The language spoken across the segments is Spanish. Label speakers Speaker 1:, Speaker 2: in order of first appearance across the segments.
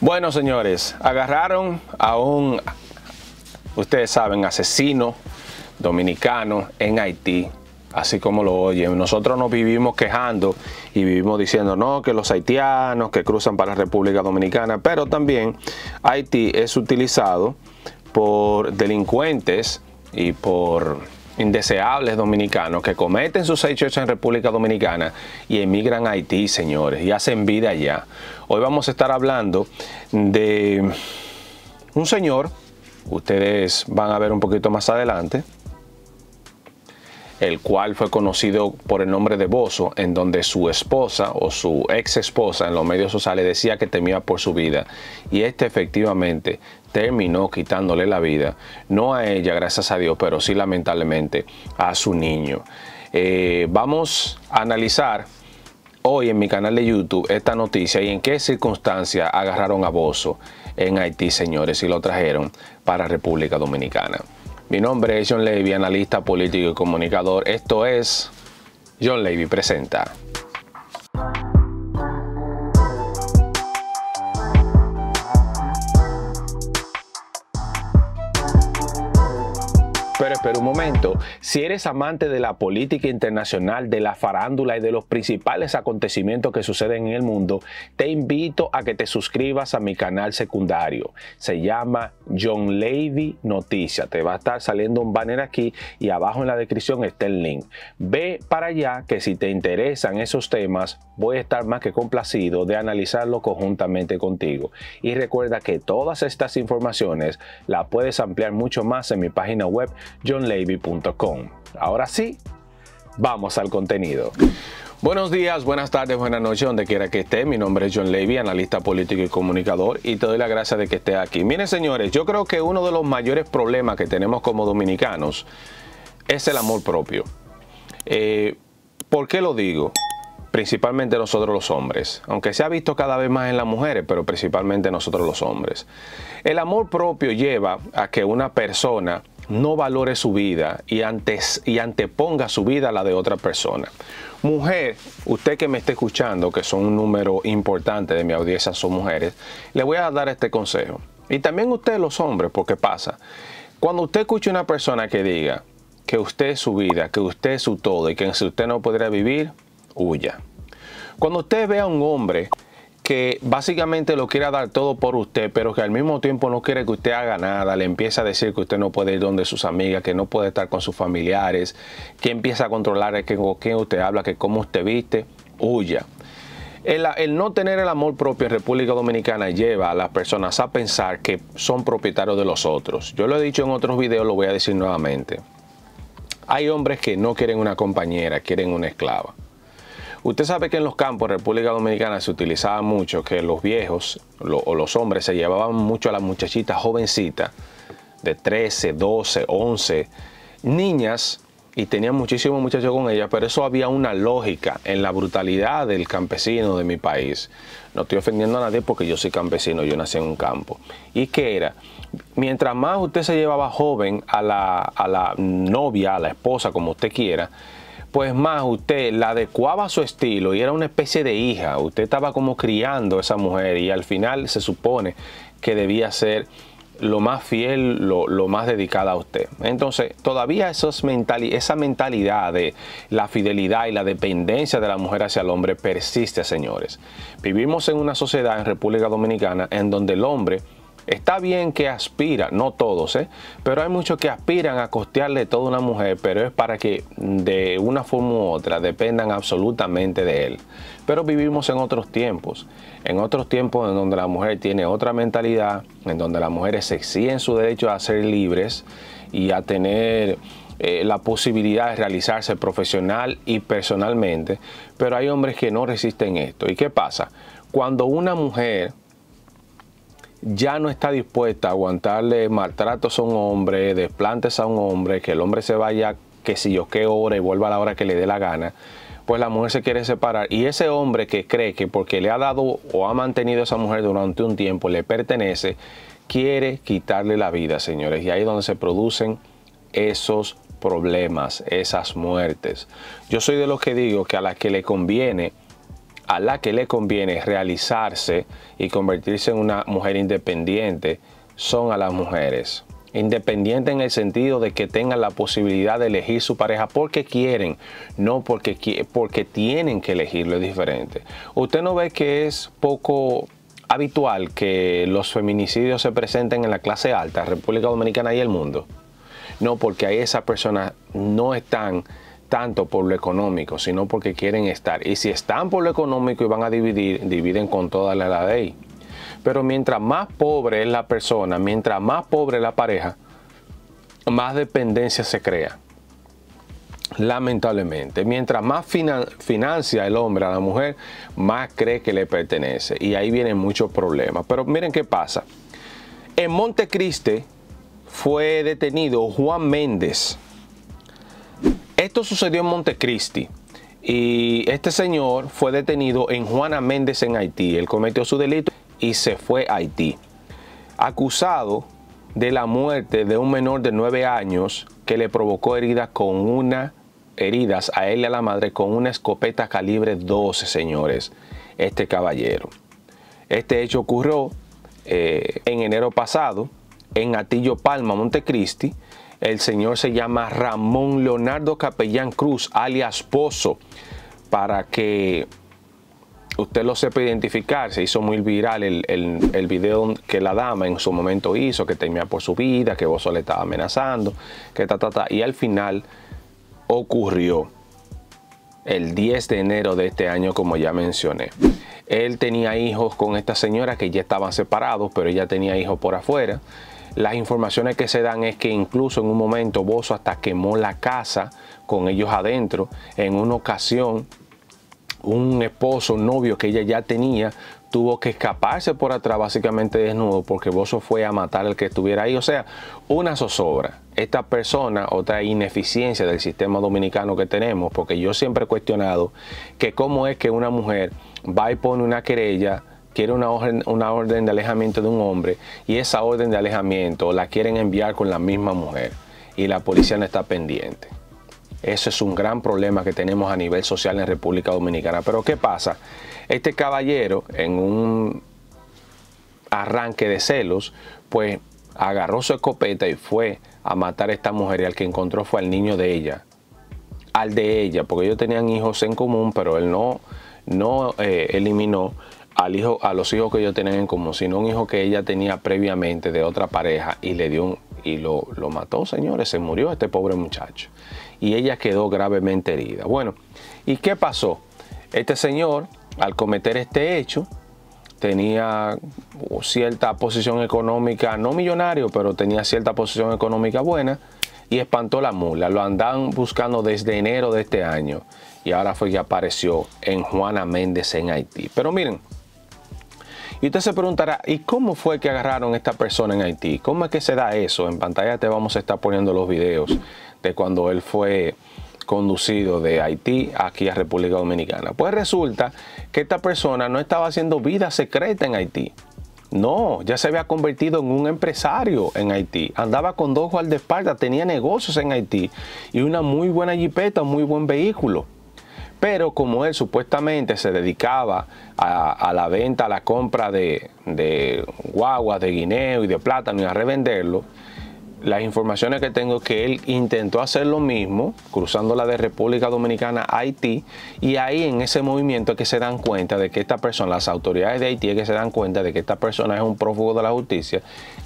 Speaker 1: Bueno, señores, agarraron a un, ustedes saben, asesino dominicano en Haití. Así como lo oyen, nosotros nos vivimos quejando y vivimos diciendo no, que los haitianos que cruzan para la República Dominicana, pero también Haití es utilizado por delincuentes y por indeseables dominicanos que cometen sus hechos en República Dominicana y emigran a Haití, señores, y hacen vida allá. Hoy vamos a estar hablando de un señor, ustedes van a ver un poquito más adelante, el cual fue conocido por el nombre de Bozo, en donde su esposa o su ex esposa en los medios sociales decía que temía por su vida. Y este efectivamente terminó quitándole la vida, no a ella, gracias a Dios, pero sí lamentablemente a su niño. Eh, vamos a analizar hoy en mi canal de YouTube esta noticia y en qué circunstancia agarraron a Bozo en Haití, señores, y lo trajeron para República Dominicana. Mi nombre es John Levy, analista político y comunicador. Esto es John Levy Presenta. si eres amante de la política internacional, de la farándula y de los principales acontecimientos que suceden en el mundo, te invito a que te suscribas a mi canal secundario. Se llama John Levy Noticias. Te va a estar saliendo un banner aquí y abajo en la descripción está el link. Ve para allá que si te interesan esos temas, voy a estar más que complacido de analizarlo conjuntamente contigo. Y recuerda que todas estas informaciones las puedes ampliar mucho más en mi página web, John Ahora sí, vamos al contenido. Buenos días, buenas tardes, buenas noches, donde quiera que esté. Mi nombre es John Levy, analista político y comunicador, y te doy la gracia de que esté aquí. Miren, señores, yo creo que uno de los mayores problemas que tenemos como dominicanos es el amor propio. ¿Por qué lo digo? Principalmente nosotros los hombres, aunque se ha visto cada vez más en las mujeres, pero principalmente nosotros los hombres. El amor propio lleva a que una persona no valore su vida y, antes, y anteponga su vida a la de otra persona. Mujer, usted que me está escuchando, que son un número importante de mi audiencia, son mujeres, le voy a dar este consejo. Y también usted, los hombres, porque pasa. Cuando usted escucha una persona que diga que usted es su vida, que usted es su todo y que si usted no podría vivir, huya. Cuando usted ve a un hombre que básicamente lo quiera dar todo por usted, pero que al mismo tiempo no quiere que usted haga nada, le empieza a decir que usted no puede ir donde sus amigas, que no puede estar con sus familiares, que empieza a controlar que con quién usted habla, que cómo usted viste, huya. El, el, no tener el amor propio en República Dominicana lleva a las personas a pensar que son propietarios de los otros. Yo lo he dicho en otros videos, lo voy a decir nuevamente. Hay hombres que no quieren una compañera, quieren una esclava. Usted sabe que en los campos de República Dominicana se utilizaba mucho que los viejos o los hombres se llevaban mucho a las muchachitas jovencitas de 13, 12, 11, niñas y tenían muchísimos muchachos con ellas, pero eso había una lógica en la brutalidad del campesino de mi país. No estoy ofendiendo a nadie porque yo soy campesino, yo nací en un campo. ¿Y que era? Mientras más usted se llevaba joven a la, a la novia, a la esposa, como usted quiera, pues más, usted la adecuaba a su estilo y era una especie de hija. Usted estaba como criando a esa mujer y al final se supone que debía ser lo más fiel, lo, más dedicada a usted. Entonces, todavía esos esa mentalidad de la fidelidad y la dependencia de la mujer hacia el hombre persiste, señores. Vivimos en una sociedad en República Dominicana en donde el hombre Está bien que aspira, no todos, ¿eh? pero hay muchos que aspiran a costearle todo una mujer, pero es para que mm, de una forma u otra dependan absolutamente de él. Pero vivimos en otros tiempos, en otros tiempos en donde la mujer tiene otra mentalidad, en donde las mujeres exigen su derecho a ser libres y a tener eh, la posibilidad de realizarse profesional y personalmente, pero hay hombres que no resisten esto. ¿Y qué pasa? Cuando una mujer ya no está dispuesta a aguantarle maltratos a un hombre, desplantes a un hombre, que el hombre se vaya, que si yo qué hora y vuelva a la hora que le dé la gana, pues la mujer se quiere separar. Y ese hombre que cree que porque le ha dado o ha mantenido a esa mujer durante un tiempo le pertenece, quiere quitarle la vida, señores. Y ahí es donde se producen esos problemas, esas muertes. Yo soy de los que digo que a las que le conviene a la que le conviene realizarse y convertirse en una mujer independiente son a las mujeres. Independiente en el sentido de que tengan la posibilidad de elegir su pareja porque quieren, no porque, porque tienen que elegirlo, es diferente. Usted no ve que es poco habitual que los feminicidios se presenten en la clase alta, República Dominicana y el mundo. No, porque ahí esas personas no están tanto por lo económico, sino porque quieren estar. Y si están por lo económico y van a dividir, dividen con toda la, ley. Pero mientras más pobre es la persona, mientras más pobre es la pareja, más dependencia se crea. Lamentablemente, mientras más financia el hombre a la mujer, más cree que le pertenece. Y ahí vienen muchos problemas. Pero miren qué pasa. En Montecriste fue detenido Juan Méndez, esto sucedió en Montecristi. Y este señor fue detenido en Juana Méndez en Haití. Él cometió su delito y se fue a Haití. Acusado de la muerte de un menor de 9 años que le provocó heridas con una heridas a él y a la madre con una escopeta calibre 12, señores. Este caballero. Este hecho ocurrió eh, en enero pasado en Atillo Palma, Montecristi, el señor se llama Ramón Leonardo Capellán Cruz, alias Pozo, para que usted lo sepa identificar. Se hizo muy viral el, el, video que la dama en su momento hizo, que temía por su vida, que Bozo le estaba amenazando, que ta, ta, Y al final ocurrió el 10 de enero de este año, como ya mencioné. Él tenía hijos con esta señora que ya estaban separados, pero ella tenía hijos por afuera. Las informaciones que se dan es que incluso en un momento Bozo hasta quemó la casa con ellos adentro. En una ocasión, un esposo, novio que ella ya tenía, tuvo que escaparse por atrás básicamente desnudo porque Bozo fue a matar al que estuviera ahí. O sea, una zozobra. Esta persona, otra ineficiencia del sistema dominicano que tenemos, porque yo siempre he cuestionado que cómo es que una mujer va y pone una querella quiere una orden, de alejamiento de un hombre y esa orden de alejamiento la quieren enviar con la misma mujer y la policía no está pendiente. Eso es un gran problema que tenemos a nivel social en República Dominicana. Pero ¿qué pasa? Este caballero, en un arranque de celos, pues agarró su escopeta y fue a matar a esta mujer y al que encontró fue al niño de ella. Al de ella, porque ellos tenían hijos en común, pero él no, no eh, eliminó al hijo, a los hijos que ellos tenían en común, sino un hijo que ella tenía previamente de otra pareja y le dio y lo, mató, señores, se murió este pobre muchacho. Y ella quedó gravemente herida. Bueno, ¿y qué pasó? Este señor, al cometer este hecho, tenía cierta posición económica, no millonario, pero tenía cierta posición económica buena y espantó la mula. Lo andan buscando desde enero de este año y ahora fue que apareció en Juana Méndez en Haití. Pero miren, y usted se preguntará, ¿y cómo fue que agarraron a esta persona en Haití? ¿Cómo es que se da eso? En pantalla te vamos a estar poniendo los videos de cuando él fue conducido de Haití aquí a República Dominicana. Pues resulta que esta persona no estaba haciendo vida secreta en Haití. No, ya se había convertido en un empresario en Haití. Andaba con dos al de tenía negocios en Haití y una muy buena jipeta, muy buen vehículo. Pero como él supuestamente se dedicaba a, la venta, a la compra de, de, guaguas, de guineo y de plátano y a revenderlo, las informaciones que tengo es que él intentó hacer lo mismo, cruzando la de República Dominicana a Haití, y ahí en ese movimiento es que se dan cuenta de que esta persona, las autoridades de Haití es que se dan cuenta de que esta persona es un prófugo de la justicia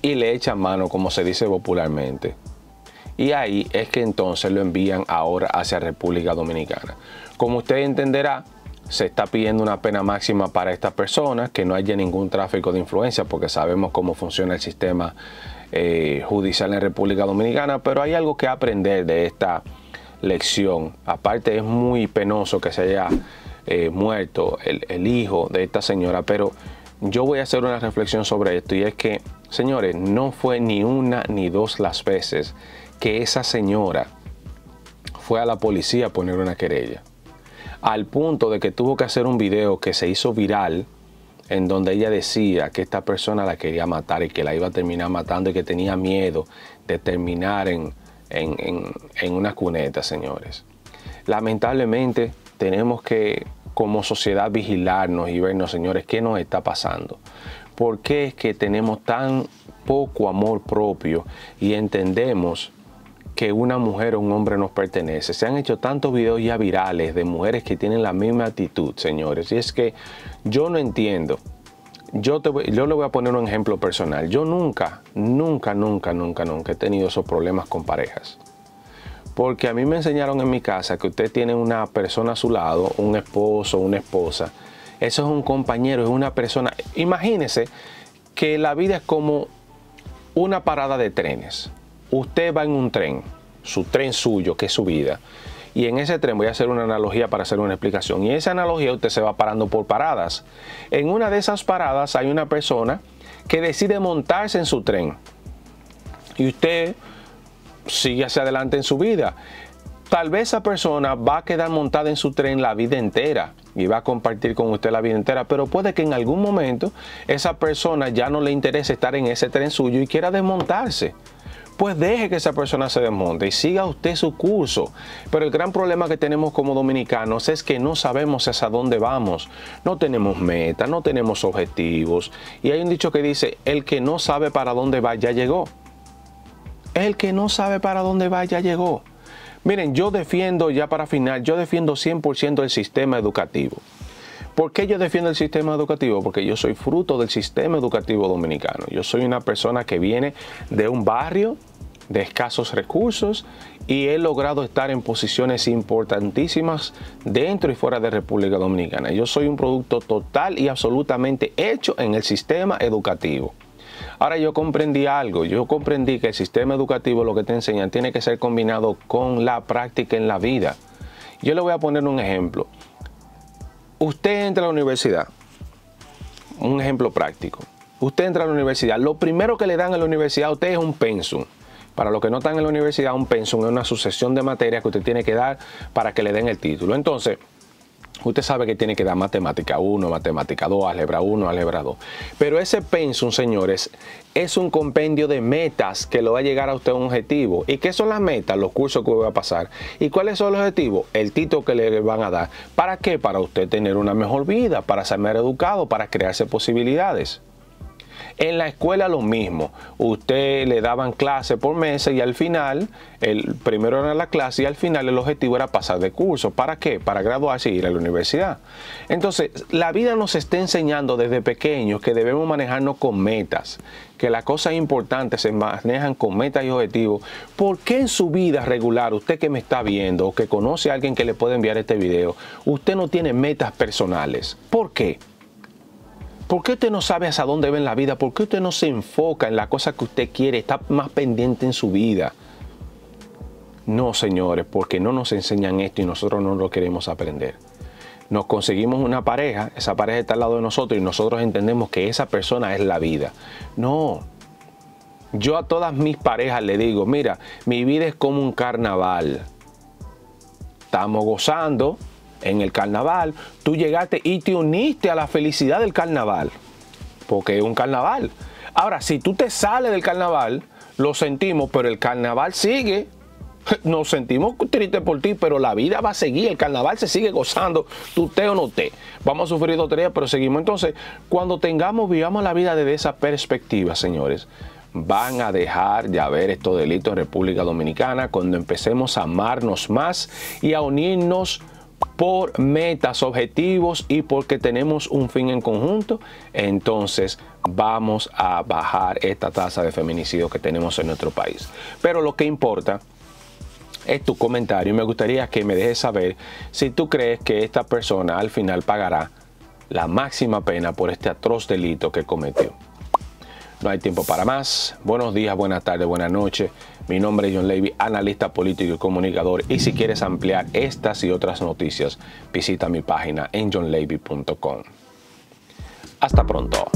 Speaker 1: y le echan mano, como se dice popularmente. Y ahí es que entonces lo envían ahora hacia República Dominicana. Como usted entenderá, se está pidiendo una pena máxima para estas personas, que no haya ningún tráfico de influencia, porque sabemos cómo funciona el sistema eh, judicial en República Dominicana, pero hay algo que aprender de esta lección. Aparte es muy penoso que se haya eh, muerto el hijo de esta señora, pero yo voy a hacer una reflexión sobre esto y es que, señores, no fue ni una ni dos las veces que esa señora fue a la policía a poner una querella al punto de que tuvo que hacer un video que se hizo viral en donde ella decía que esta persona la quería matar y que la iba a terminar matando y que tenía miedo de terminar en, una cuneta, señores. Lamentablemente tenemos que como sociedad vigilarnos y vernos, señores, qué nos está pasando. ¿Por qué es que tenemos tan poco amor propio y entendemos que una mujer o un hombre nos pertenece. Se han hecho tantos videos ya virales de mujeres que tienen la misma actitud, señores. Y es que yo no entiendo. Yo, te yo le voy a poner un ejemplo personal. Yo nunca, nunca, nunca, nunca, nunca he tenido esos problemas con parejas. Porque a mí me enseñaron en mi casa que usted tiene una persona a su lado, un esposo, una esposa. Eso es un compañero, es una persona. Imagínese que la vida es como una parada de trenes. Usted va en un tren, su tren suyo, que es su vida. Y en ese tren voy a hacer una analogía para hacer una explicación. Y esa analogía usted se va parando por paradas. En una de esas paradas hay una persona que decide montarse en su tren. Y usted sigue hacia adelante en su vida. Tal vez esa persona va a quedar montada en su tren la vida entera y va a compartir con usted la vida entera, pero puede que en algún momento esa persona ya no le interese estar en ese tren suyo y quiera desmontarse pues deje que esa persona se desmonte y siga usted su curso. Pero el gran problema que tenemos como dominicanos es que no sabemos hacia dónde vamos, no tenemos meta no tenemos objetivos. Y hay un dicho que dice, el que no sabe para dónde va ya llegó. El que no sabe para dónde va ya llegó. Miren, yo defiendo, ya para final, yo defiendo 100% el sistema educativo. ¿Por qué yo defiendo el sistema educativo? Porque yo soy fruto del sistema educativo dominicano. Yo soy una persona que viene de un barrio de escasos recursos y he logrado estar en posiciones importantísimas dentro y fuera de República Dominicana. Yo soy un producto total y absolutamente hecho en el sistema educativo. Ahora yo comprendí algo, yo comprendí que el sistema educativo lo que te enseñan tiene que ser combinado con la práctica en la vida. Yo le voy a poner un ejemplo. Usted entra a la universidad, un ejemplo práctico. Usted entra a la universidad, lo primero que le dan a la universidad a usted es un pensum para los que no están en la universidad, un pensum es una sucesión de materias que usted tiene que dar para que le den el título. Entonces, Usted sabe que tiene que dar matemática 1, matemática 2, álgebra 1, álgebra 2. Pero ese pensum, señores, es un compendio de metas que lo va a llegar a usted a un objetivo. ¿Y qué son las metas? Los cursos que va a pasar. ¿Y cuáles son los objetivos? El título que le van a dar. ¿Para qué? Para usted tener una mejor vida, para ser más educado, para crearse posibilidades. En la escuela lo mismo. Usted le daban clase por meses y al final, el primero era la clase y al final el objetivo era pasar de curso. ¿Para qué? Para graduarse y ir a la universidad. Entonces, la vida nos está enseñando desde pequeños que debemos manejarnos con metas, que las cosas importantes se manejan con metas y objetivos. ¿Por qué en su vida regular, usted que me está viendo o que conoce a alguien que le puede enviar este video, usted no tiene metas personales? ¿Por qué? ¿Por qué usted no sabe hasta dónde va en la vida? ¿Por qué usted no se enfoca en la cosa que usted quiere? Está más pendiente en su vida. No, señores, porque no nos enseñan esto y nosotros no lo queremos aprender. Nos conseguimos una pareja, esa pareja está al lado de nosotros y nosotros entendemos que esa persona es la vida. No. Yo a todas mis parejas le digo, mira, mi vida es como un carnaval. Estamos gozando, en el carnaval, tú llegaste y te uniste a la felicidad del carnaval, porque es un carnaval. Ahora, si tú te sales del carnaval, lo sentimos, pero el carnaval sigue. Nos sentimos tristes por ti, pero la vida va a seguir, el carnaval se sigue gozando, tú te o no te. Vamos a sufrir días, pero seguimos. Entonces, cuando tengamos, vivamos la vida desde esa perspectiva, señores van a dejar de haber estos delitos en República Dominicana cuando empecemos a amarnos más y a unirnos por metas, objetivos y porque tenemos un fin en conjunto, entonces vamos a bajar esta tasa de feminicidio que tenemos en nuestro país. Pero lo que importa es tu comentario me gustaría que me dejes saber si tú crees que esta persona al final pagará la máxima pena por este atroz delito que cometió. No hay tiempo para más. Buenos días, buenas tardes, buenas noches mi nombre es John Levy, analista político y comunicador. Y si quieres ampliar estas y otras noticias, visita mi página en johnlevy.com. Hasta pronto.